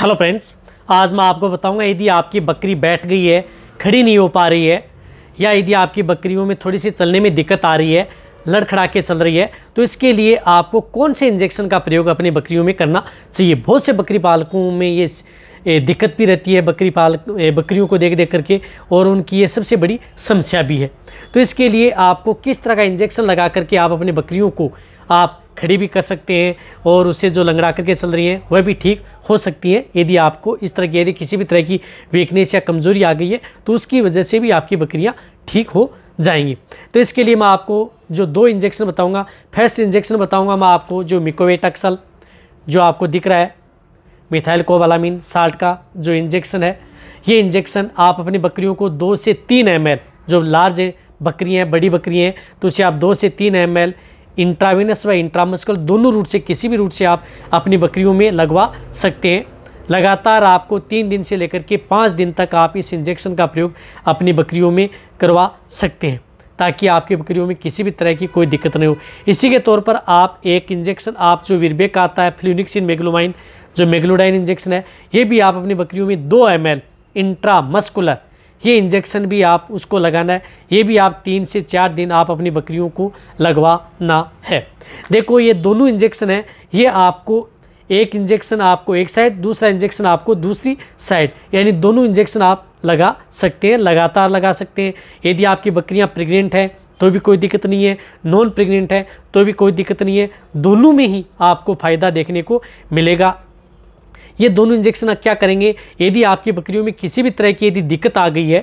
hello friends आज मैं आपको बताऊंगा यदि आपकी बकरी बैठ गई है खड़ी नहीं हो पा रही है या यदि आपकी बकरियों में थोड़ी सी चलने में दिक्कत आ रही है लड़खड़ा के चल रही है तो इसके लिए आपको कौन से इंजेक्शन का प्रयोग अपनी बकरियों में करना चाहिए बहुत से बकरी पालकों में ये दिक्कत भी रहती है बकरी पालक बकरियों को देख देख करके और उनकी ये सबसे बड़ी समस्या भी है तो इसके लिए आपको किस तरह का इंजेक्शन लगा करके आप अपनी बकरियों को आप खड़ी भी कर सकते हैं और उससे जो लंगड़ा करके चल रही है वह भी ठीक हो सकती है यदि आपको इस तरह की यदि किसी भी तरह की वीकनेस या कमज़ोरी आ गई है तो उसकी वजह से भी आपकी बकरियाँ ठीक हो जाएंगी तो इसके लिए मैं आपको जो दो इंजेक्शन बताऊंगा फर्स्ट इंजेक्शन बताऊंगा मैं आपको जो मिकोवेटक्सल जो आपको दिख रहा है मिथाइल कोवालामिन साल्ट का जो इंजेक्शन है ये इंजेक्शन आप अपनी बकरियों को दो से तीन एम जो लार्ज बकरियाँ हैं बड़ी बकरियाँ हैं तो उसे आप दो से तीन एम इंट्रावेनस व इंट्रामस्कल दोनों रूट से किसी भी रूट से आप अपनी बकरियों में लगवा सकते हैं लगातार आपको तीन दिन से लेकर के पाँच दिन तक आप इस इंजेक्शन का प्रयोग अपनी बकरियों में करवा सकते हैं ताकि आपकी बकरियों में किसी भी तरह की कोई दिक्कत नहीं हो इसी के तौर पर आप एक इंजेक्शन आप जो विरबेक का आता है फ्लूनिक्सिन मेग्लोमाइन जो मेगलोडाइन इंजेक्शन है ये भी आप अपनी बकरियों में दो एम एल इंट्रामस्कुलर ये इंजेक्शन भी आप उसको लगाना है ये भी आप तीन से चार दिन आप अपनी बकरियों को लगवाना है देखो ये दोनों इंजेक्शन हैं ये आपको एक इंजेक्शन आपको एक साइड दूसरा इंजेक्शन आपको दूसरी साइड यानी दोनों इंजेक्शन आप लगा सकते हैं लगातार लगा सकते हैं यदि आपकी बकरियाँ प्रेग्नेंट हैं तो भी कोई दिक्कत नहीं है नॉन प्रेग्नेंट है तो भी कोई दिक्कत नहीं है दोनों में ही आपको फ़ायदा देखने को मिलेगा ये दोनों इंजेक्शन आप क्या करेंगे यदि आपकी बकरियों में किसी भी तरह की यदि दिक्कत आ गई है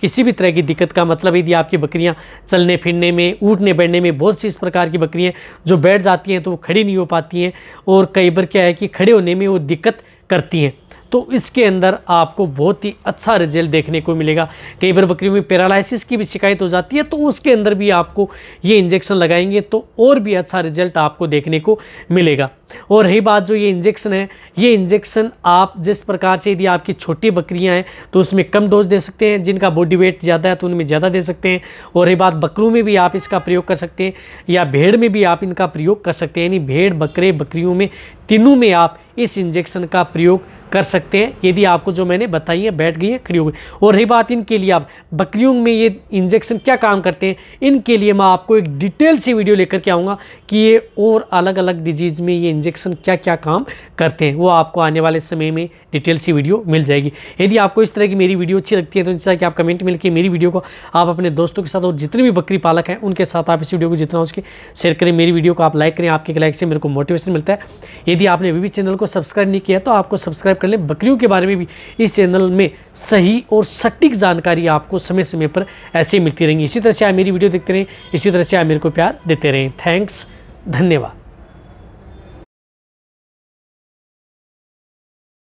किसी भी तरह की दिक्कत का मतलब यदि आपकी बकरियां चलने फिरने में उठने बैठने में बहुत सी इस प्रकार की बकरियां जो बैठ जाती हैं तो वो खड़ी नहीं हो पाती हैं और कई बार क्या है कि खड़े होने में वो दिक्कत करती हैं तो इसके अंदर आपको बहुत ही अच्छा रिजल्ट देखने को मिलेगा कई बार बकरियों में पैरालिसिस की भी शिकायत हो जाती है तो उसके अंदर भी आपको ये इंजेक्शन लगाएंगे तो और भी अच्छा रिजल्ट आपको देखने को मिलेगा और रही बात जो ये इंजेक्शन है ये इंजेक्शन आप जिस प्रकार से यदि आपकी छोटी बकरियां हैं तो उसमें कम डोज दे सकते हैं जिनका बॉडी वेट ज़्यादा है तो उनमें ज़्यादा दे सकते हैं और रही बात बकरों में भी आप इसका प्रयोग कर सकते हैं या भेड़ में भी आप इनका प्रयोग कर सकते हैं यानी भेड़ बकरे बकरियों में तीनों में आप इस इंजेक्शन का प्रयोग कर सकते हैं यदि आपको जो मैंने बताई है बैठ गई है खड़ी हो गई और रही बात इनके लिए आप बकरियों में ये इंजेक्शन क्या काम करते हैं इनके लिए मैं आपको एक डिटेल से वीडियो लेकर के आऊँगा कि ये और अलग अलग डिजीज़ में ये इंजेक्शन क्या क्या काम करते हैं वो आपको आने वाले समय में डिटेल सी वीडियो मिल जाएगी यदि आपको इस तरह की मेरी वीडियो अच्छी लगती है तो जैसा कि आप कमेंट मिलकर मेरी वीडियो को आप अपने दोस्तों के साथ और जितने भी बकरी पालक हैं उनके साथ आप इस वीडियो को जितना उसके शेयर करें मेरी वीडियो को आप लाइक करें आपके लाइक से मेरे को मोटिवेशन मिलता है यदि आपने अभी भी चैनल को सब्सक्राइब नहीं किया तो आपको सब्सक्राइब सब्सक्राइब कर लें बकरियों के बारे में भी इस चैनल में सही और सटीक जानकारी आपको समय समय पर ऐसे ही मिलती रहेंगी इसी तरह से आप मेरी वीडियो देखते रहें इसी तरह से आप मेरे को प्यार देते रहें थैंक्स धन्यवाद